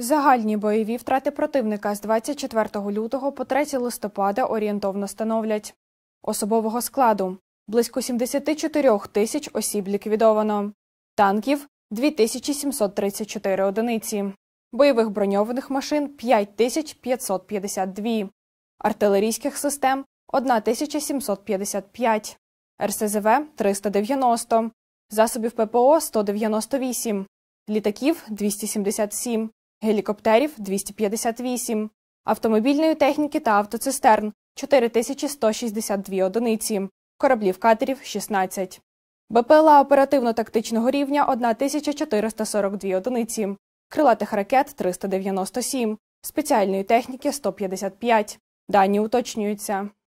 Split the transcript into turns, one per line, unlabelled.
Загальні бойові втрати противника з 24 лютого по 3 листопада орієнтовно становлять особового складу близько 74 тисяч осіб ліквідовано, танків 2734 одиниці, бойових броньованих машин 5552, артилерійських систем 1755, РСЗВ 390, засобів ППО 198, літаків 277 гелікоптерів 258, автомобільної техніки та автоцистерн 4162 одиниці, кораблів катерів 16. БПЛА оперативно-тактичного рівня 1442 одиниці, крилатих ракет 397, спеціальної техніки 155. Дані уточнюються.